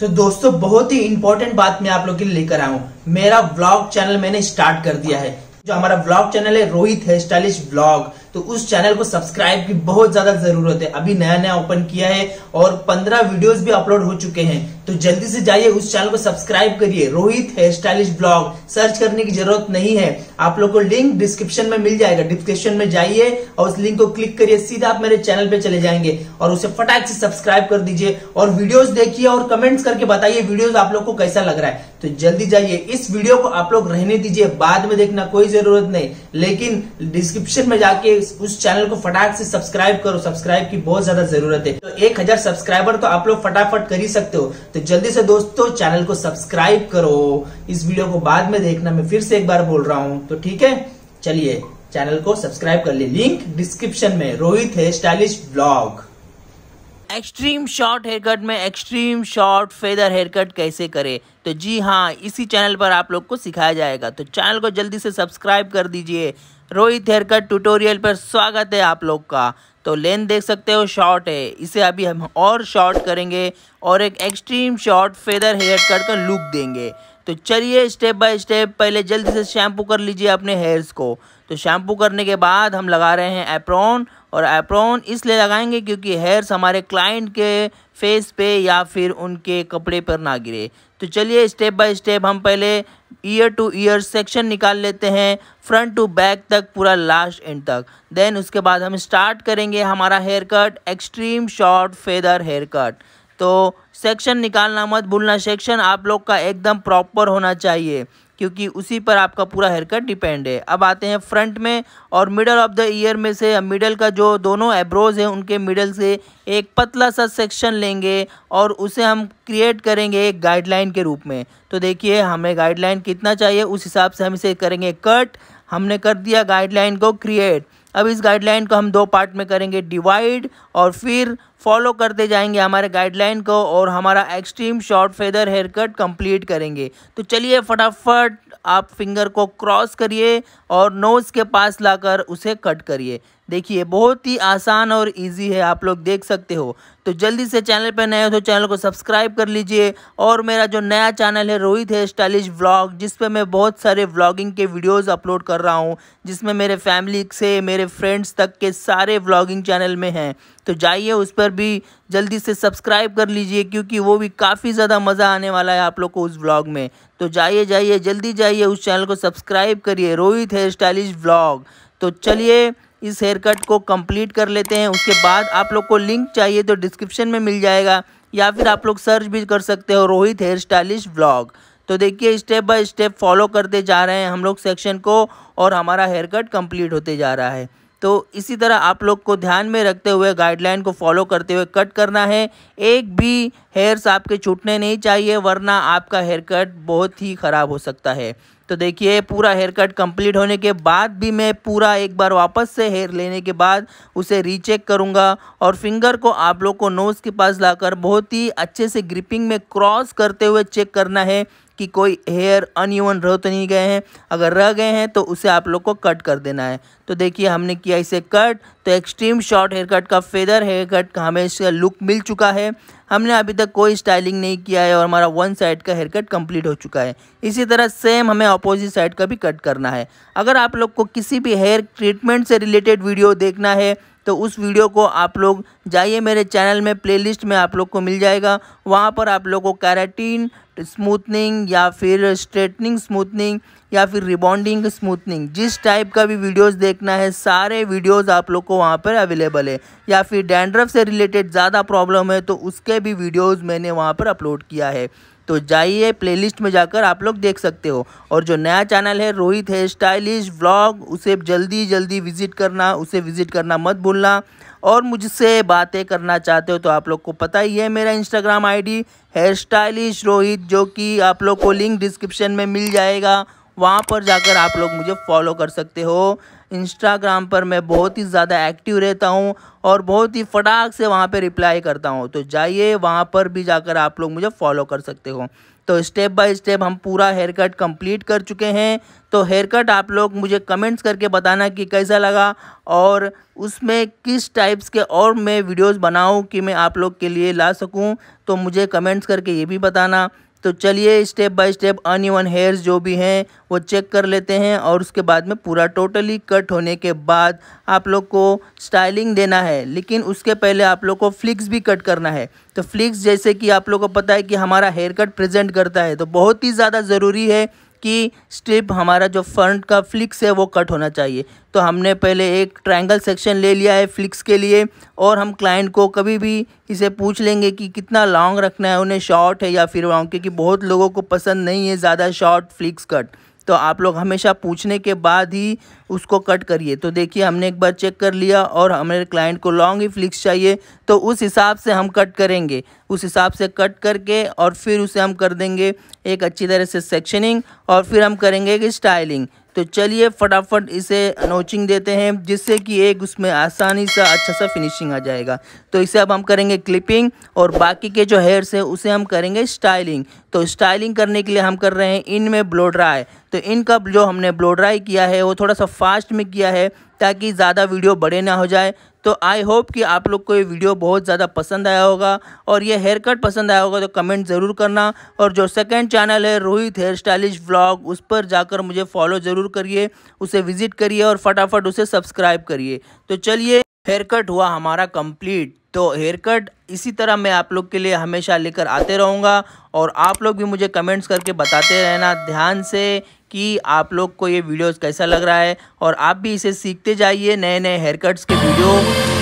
तो दोस्तों बहुत ही इंपॉर्टेंट बात मैं आप लोग के लिए लेकर आया हूँ मेरा ब्लॉग चैनल मैंने स्टार्ट कर दिया है जो हमारा ब्लॉग चैनल है रोहित हेयर स्टाइलिश ब्लॉग तो उस चैनल को सब्सक्राइब की बहुत ज्यादा जरूरत है अभी नया नया ओपन किया है और पंद्रह वीडियोस भी अपलोड हो चुके हैं तो जल्दी से जाइए उस चैनल को सब्सक्राइब करिए Rohit hair stylish blog search करने की जरूरत नहीं है आप लोग को लिंक डिस्क्रिप्शन में मिल जाएगा डिस्क्रिप्शन में जाइए और उस लिंक को क्लिक करिए सीधा आप मेरे चैनल पे चले जाएंगे और उसे फटाक से सब्सक्राइब कर दीजिए और वीडियोस देखिए और कमेंट्स करके बताइए वीडियोस आप लोग को कैसा लग रहा है तो जल्दी जाइए इस वीडियो को आप लोग रहने दीजिए बाद में देखना कोई जरूरत नहीं लेकिन डिस्क्रिप्शन में जाके उस चैनल को फटाक से सब्सक्राइब करो सब्सक्राइब की बहुत ज्यादा जरूरत है तो एक हजार सब्सक्राइबर तो आप लोग फटाफट कर ही सकते हो तो जल्दी से दोस्तों चैनल को सब्सक्राइब करो इस वीडियो को बाद में देखना मैं फिर से एक बार बोल रहा हूँ तो ठीक है चलिए चैनल को सब्सक्राइब कर ले लिंक डिस्क्रिप्शन में रोहित है stylish blog extreme short hair cut में extreme short feather hair cut कैसे करें तो जी हाँ इसी चैनल पर आप लोग को सिखाया जाएगा तो चैनल को जल्दी से सब्सक्राइब कर दीजिए रोहित हेयर ट्यूटोरियल पर स्वागत है आप लोग का तो लेन देख सकते हो शॉर्ट है इसे अभी हम और शॉर्ट करेंगे और एक extreme short feather hair cut का लुक देंगे तो चलिए स्टेप बाय स्टेप पहले जल्दी से शैम्पू कर लीजिए अपने हेयर्स को तो शैम्पू करने के बाद हम लगा रहे हैं एप्रॉन और एप्रॉन इसलिए लगाएंगे क्योंकि हेयर्स हमारे क्लाइंट के फेस पे या फिर उनके कपड़े पर ना गिरे तो चलिए स्टेप बाय स्टेप हम पहले ईयर टू ईयर सेक्शन निकाल लेते हैं फ्रंट टू बैक तक पूरा लास्ट एंड तक देन उसके बाद हम स्टार्ट करेंगे हमारा hair cut extreme short feather hair cut तो सेक्शन निकालना मत भूलना सेक्शन आप लोग का एकदम प्रॉपर होना चाहिए क्योंकि उसी पर आपका पूरा हेयर कट डिपेंड है अब आते हैं फ्रंट में और मिडल ऑफ द ईयर में से मिडल का जो दोनों एब्रोज हैं उनके मिडल से एक पतला सा सेक्शन लेंगे और उसे हम क्रिएट करेंगे एक गाइडलाइन के रूप में तो देखिए हमें गाइडलाइन कितना चाहिए उस हिसाब से हम इसे करेंगे कट हमने कर दिया गाइडलाइन को क्रिएट अब इस गाइडलाइन को हम दो पार्ट में करेंगे डिवाइड और फिर फॉलो करते जाएंगे हमारे गाइडलाइन को और हमारा extreme short feather hair cut complete करेंगे तो चलिए फटाफट आप फिंगर को क्रॉस करिए और नोज़ के पास लाकर उसे कट करिए देखिए बहुत ही आसान और इजी है आप लोग देख सकते हो तो जल्दी से चैनल पर नए हो तो चैनल को सब्सक्राइब कर लीजिए और मेरा जो नया चैनल है रोहित है स्टाइलिश व्लॉग जिस पर मैं बहुत सारे व्लॉगिंग के वीडियोस अपलोड कर रहा हूँ जिसमें मेरे फैमिली से मेरे फ्रेंड्स तक के सारे व्लॉगिंग चैनल में हैं तो जाइए उस पर उधर भी जल्दी से सब्सक्राइब कर लीजिए क्योंकि वो भी काफ़ी ज़्यादा मज़ा आने वाला है आप लोग को उस ब्लॉग में तो जाइए जाइए जल्दी जाइए उस चैनल को सब्सक्राइब करिए रोहित हेयर स्टाइलिश ब्लॉग तो चलिए इस हेयर कट को कंप्लीट कर लेते हैं उसके बाद आप लोग को लिंक चाहिए तो डिस्क्रिप्शन में मिल जाएगा या फिर आप लोग सर्च भी कर सकते हो रोहित हेयर स्टाइलिश ब्लॉग तो देखिए स्टेप बाय स्टेप फॉलो करते जा रहे हैं हम लोग सेक्शन को और हमारा हेयर कट कंप्लीट होते जा रहा है तो इसी तरह आप लोग को ध्यान में रखते हुए गाइडलाइन को फॉलो करते हुए कट करना है एक भी हेयर्स आपके छूटने नहीं चाहिए वरना आपका हेयर कट बहुत ही ख़राब हो सकता है तो देखिए पूरा हेयर कट कंप्लीट होने के बाद भी मैं पूरा एक बार वापस से हेयर लेने के बाद उसे रीचेक करूँगा और फिंगर को आप लोग को नोज़ के पास लाकर बहुत ही अच्छे से ग्रिपिंग में क्रॉस करते हुए चेक करना है कि कोई हेयर अनइवन रह तो नहीं गए हैं अगर रह गए हैं तो उसे आप लोग को कट कर देना है तो देखिए हमने किया इसे कट तो एक्सट्रीम शॉर्ट हेयर कट का फेदर हेयर कट का हमें इसका लुक मिल चुका है हमने अभी तक कोई स्टाइलिंग नहीं किया है और हमारा वन साइड का हेयर कट कम्प्लीट हो चुका है इसी तरह सेम हमें अपोजिट साइड का भी कट करना है अगर आप लोग को किसी भी हेयर ट्रीटमेंट से रिलेटेड वीडियो देखना है तो उस वीडियो को आप लोग जाइए मेरे चैनल में प्लेलिस्ट में आप लोग को मिल जाएगा वहाँ पर आप लोग को कैराटीन स्मूथनिंग या फिर स्ट्रेटनिंग स्मूथनिंग या फिर रिबॉन्डिंग स्मूथनिंग जिस टाइप का भी वीडियोस देखना है सारे वीडियोस आप लोग को वहाँ पर अवेलेबल है या फिर डैंड्रफ से रिलेटेड ज़्यादा प्रॉब्लम है तो उसके भी वीडियोस मैंने वहाँ पर अपलोड किया है तो जाइए प्लेलिस्ट में जाकर आप लोग देख सकते हो और जो नया चैनल है रोहित है स्टाइलिश व्लॉग उसे जल्दी जल्दी विजिट करना उसे विजिट करना मत भूलना और मुझसे बातें करना चाहते हो तो आप लोग को पता ही है मेरा Instagram ID hair stylish Rohit जो कि आप लोग को लिंक डिस्क्रिप्शन में मिल जाएगा वहाँ पर जाकर आप लोग मुझे फॉलो कर सकते हो इंस्टाग्राम पर मैं बहुत ही ज़्यादा एक्टिव रहता हूँ और बहुत ही फटाक से वहाँ पर रिप्लाई करता हूँ तो जाइए वहाँ पर भी जाकर आप लोग मुझे फॉलो कर सकते हो तो स्टेप बाय स्टेप हम पूरा हेयर कट कम्प्लीट कर चुके हैं तो हेयर कट आप लोग मुझे कमेंट्स करके बताना कि कैसा लगा और उसमें किस टाइप्स के और मैं वीडियोस बनाऊं कि मैं आप लोग के लिए ला सकूं तो मुझे कमेंट्स करके ये भी बताना तो चलिए step by step uneven hairs जो भी हैं वो चेक कर लेते हैं और उसके बाद में पूरा टोटली कट होने के बाद आप लोग को स्टाइलिंग देना है लेकिन उसके पहले आप लोग को फ्लिक्स भी कट करना है तो फ्लिक्स जैसे कि आप लोग को पता है कि हमारा हेयर कट प्रेजेंट करता है तो बहुत ही ज़्यादा ज़रूरी है कि स्ट्रिप हमारा जो फ्रंट का फ्लिक्स है वो कट होना चाहिए तो हमने पहले एक ट्रायंगल सेक्शन ले लिया है फ्लिक्स के लिए और हम क्लाइंट को कभी भी इसे पूछ लेंगे कि कितना लॉन्ग रखना है उन्हें शॉर्ट है या फिर लॉन्ग क्योंकि बहुत लोगों को पसंद नहीं है ज़्यादा शॉर्ट फ्लिक्स कट तो आप लोग हमेशा पूछने के बाद ही उसको कट करिए तो देखिए हमने एक बार चेक कर लिया और हमारे क्लाइंट को लॉन्ग ही फ्लिक्स चाहिए तो उस हिसाब से हम कट करेंगे उस हिसाब से कट करके और फिर उसे हम कर देंगे एक अच्छी तरह से सेक्शनिंग और फिर हम करेंगे एक स्टाइलिंग तो चलिए फटाफट इसे नोचिंग देते हैं जिससे कि एक उसमें आसानी सा अच्छा सा फिनिशिंग आ जाएगा तो इसे अब हम करेंगे क्लिपिंग और बाकी के जो हेयर्स हैं उसे हम करेंगे स्टाइलिंग तो स्टाइलिंग करने के लिए हम कर रहे हैं इन में ब्लो ड्राई तो इनका जो हमने ब्लो ड्राई किया है वो थोड़ा सा फास्ट में किया है ताकि ज़्यादा वीडियो बड़े ना हो जाए तो आई होप कि आप लोग को ये वीडियो बहुत ज़्यादा पसंद आया होगा और ये हेयर कट पसंद आया होगा तो कमेंट ज़रूर करना और जो सेकंड चैनल है रोहित हेयर स्टाइलिश व्लॉग उस पर जाकर मुझे फॉलो ज़रूर करिए उसे विज़िट करिए और फटाफट उसे सब्सक्राइब करिए तो चलिए हेयर कट हुआ हमारा कंप्लीट तो हेयर कट इसी तरह मैं आप लोग के लिए हमेशा लेकर आते रहूँगा और आप लोग भी मुझे कमेंट्स करके बताते रहना ध्यान से कि आप लोग को ये वीडियोस कैसा लग रहा है और आप भी इसे सीखते जाइए नए नए हेयर कट्स के वीडियो